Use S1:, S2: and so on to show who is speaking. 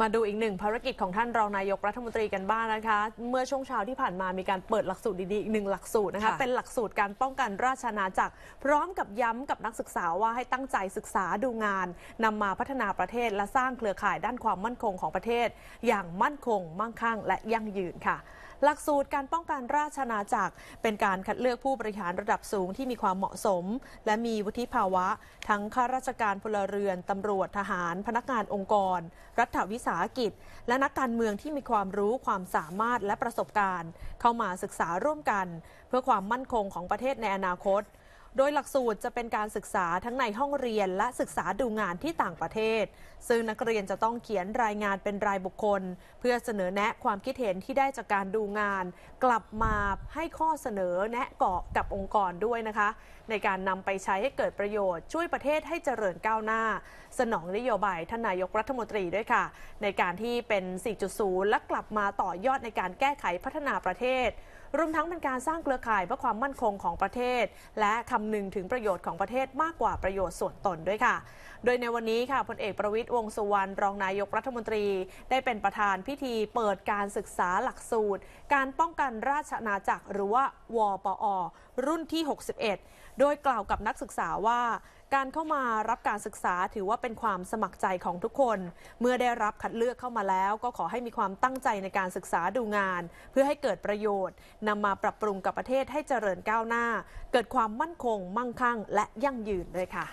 S1: มาดูอีกหนึ่งภารกิจของท่านรองนายกรัฐมนตรีกันบ้างนะคะ เมื่อช่วงเช้าที่ผ่านมามีการเปิดหลักสูตรดีๆอีกหนึ่งหลักสูตรนะคะเป็นหลักสูตรการป้องกันราชนาจักร พร้อมกับย้ำกับนักศึกษาว่าให้ตั้งใจศึกษาดูงานนำมาพัฒนาประเทศ และสร้างเครือข่ายด้านความมั่นคงของประเทศ อย่างมั่นคง มั่งคั่ง และยั่งยืนค่ะ หลักสูตรการป้องกันราชนาจักรเป็นการคัดเลือกผู้บริหารระดับสูงที่มีความเหมาะสม และมีวุฒิภาวะ ทั้งข้าราชการพลเรือนตำรวจทหาร พนักงานองค์กร รัฐวิสาหกิจและนักการเมืองที่มีความรู้ความสามารถและประสบการณ์ เข้ามาศึกษาร่วมกันเพื่อความมั่นคงของประเทศในอนาคตโดยหลักสูตรจะเป็นการศึกษาทั้งในห้องเรียนและศึกษาดูงานที่ต่างประเทศ ซึ่งนักเรียนจะต้องเขียนรายงานเป็นรายบุคคล เพื่อเสนอแนะความคิดเห็นที่ได้จากการดูงาน กลับมาให้ข้อเสนอแนะเกาะกับองค์กรด้วยนะคะ ในการนำไปใช้ให้เกิดประโยชน์ช่วยประเทศให้เจริญก้าวหน้า สนองนโยบายท่านนายกรัฐมนตรีด้วยค่ะ ในการที่เป็น 4.0 และกลับมาต่อยอดในการแก้ไขพัฒนาประเทศรวมทั้งเป็นการสร้างเครือข่ายเพื่อความมั่นคงของประเทศ และคำนึงถึงประโยชน์ของประเทศมากกว่าประโยชน์ส่วนตนด้วยค่ะ โดยในวันนี้ค่ะพลเอกประวิตยวงสุวรรณรองนายกรัฐมนตรี ได้เป็นประธานพิธีเปิดการศึกษาหลักสูตร การป้องกันราชนาาจักรหรือว่าวปอรุ่นที่ 61 โดยกล่าวกับนักศึกษาว่าการเข้ามารับการศึกษาถือว่าเป็นความสมัครใจของทุกคน เมื่อได้รับคัดเลือกเข้ามาแล้ว ก็ขอให้มีความตั้งใจในการศึกษาดูงาน เพื่อให้เกิดประโยชน์นำมาปรับปรุงกับประเทศให้เจริญก้าวหน้า เกิดความมั่นคง มั่งคั่ง และยั่งยืนเลยค่ะ